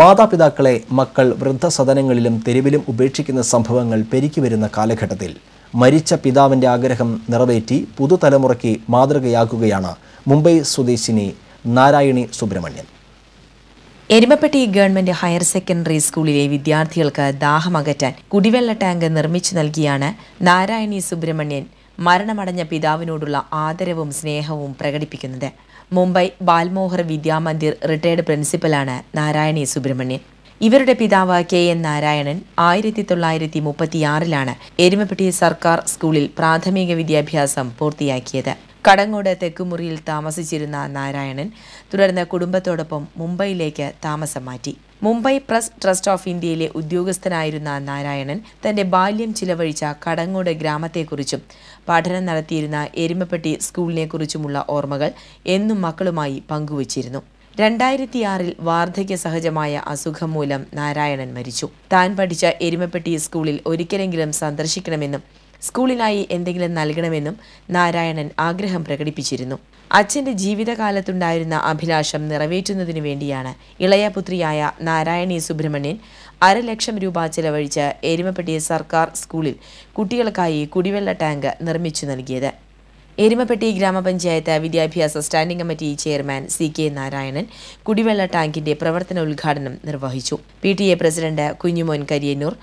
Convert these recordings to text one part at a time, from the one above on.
മാതാപിതാക്കളെ മക്കൾ വൃദ്ധസദനങ്ങളിലും തെരുവിലും ഉപേക്ഷിക്കുന്ന സംഭവങ്ങൾ പെരുകിവരുന്ന കാലഘട്ടത്തിൽ മരിച്ച പിതാവിൻ്റെ ആഗ്രഹം നിറവേറ്റി പുതുതലമുറയ്ക്ക് മാതൃകയാകുകയാണ് മുംബൈ സ്വദേശിനി Narayani Subramanian Erumapetty government higher secondary സ്കൂളിലെ വിദ്യാർത്ഥികൾക്ക് ദാഹമകറ്റാൻ കുടിവെള്ള ടാങ്ക് നിർമ്മിച്ചു നൽകിയാണ് നാരായണി സുബ്രഹ്മണ്യൻ മരണമടഞ്ഞ പിതാവിനോടുള്ള ആദരവും സ്നേഹവും പ്രകടിപ്പിക്കുന്നത് മുംബൈ ബാൽമോഹർ വിദ്യാമന്ദിർ റിട്ടയർഡ് പ്രിൻസിപ്പലാണ് നാരായണി സുബ്രഹ്മണ്യൻ ഇവരുടെ പിതാവ് കെ എൻ നാരായണൻ ആയിരത്തി തൊള്ളായിരത്തി മുപ്പത്തിയാറിലാണ് എരുമപ്പെട്ടി സർക്കാർ സ്കൂളിൽ പ്രാഥമിക വിദ്യാഭ്യാസം പൂർത്തിയാക്കിയത് കടങ്ങോട് തെക്കുമുറിയിൽ താമസിച്ചിരുന്ന നാരായണൻ തുടർന്ന് കുടുംബത്തോടൊപ്പം മുംബൈയിലേക്ക് താമസം മാറ്റി മുംബൈ പ്രസ് ട്രസ്റ്റ് ഓഫ് ഇന്ത്യയിലെ ഉദ്യോഗസ്ഥനായിരുന്ന നാരായണൻ തന്റെ ബാല്യം ചിലവഴിച്ച കടങ്ങോട് ഗ്രാമത്തെക്കുറിച്ചും പഠനം നടത്തിയിരുന്ന എരുമപ്പെട്ടി സ്കൂളിനെക്കുറിച്ചുമുള്ള ഓർമ്മകൾ എന്നും മക്കളുമായി പങ്കുവച്ചിരുന്നു രണ്ടായിരത്തിയാറിൽ വാർദ്ധക്യ സഹജമായ അസുഖം മൂലം നാരായണൻ മരിച്ചു താൻ പഠിച്ച എരുമപ്പെട്ടി സ്കൂളിൽ ഒരിക്കലെങ്കിലും സന്ദർശിക്കണമെന്നും സ്കൂളിനായി എന്തെങ്കിലും നൽകണമെന്നും നാരായണൻ ആഗ്രഹം പ്രകടിപ്പിച്ചിരുന്നു അച്ഛൻ്റെ ജീവിതകാലത്തുണ്ടായിരുന്ന അഭിലാഷം നിറവേറ്റുന്നതിനു വേണ്ടിയാണ് ഇളയപുത്രിയായ നാരായണി സുബ്രഹ്മണ്യൻ ലക്ഷം രൂപ ചെലവഴിച്ച് എരുമപ്പെട്ടി സർക്കാർ സ്കൂളിൽ കുട്ടികൾക്കായി കുടിവെള്ള ടാങ്ക് നിർമ്മിച്ചു നൽകിയത് എരുമപ്പെട്ടി ഗ്രാമപഞ്ചായത്ത് വിദ്യാഭ്യാസ standing committee chairman C K Narayanan കുടിവെള്ള ടാങ്കിന്റെ പ്രവർത്തന ഉദ്ഘാടനം നിർവഹിച്ചു P T A president Kunjumon Kariyannur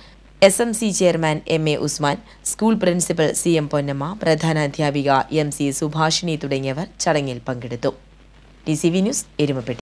S M C chairman M A Usman school principal C M Ponnamma പ്രധാന അധ്യാപിക എം സി സുഭാഷിണി തുടങ്ങിയവർ ചടങ്ങിൽ പങ്കെടുത്തു D C V news Erumapetty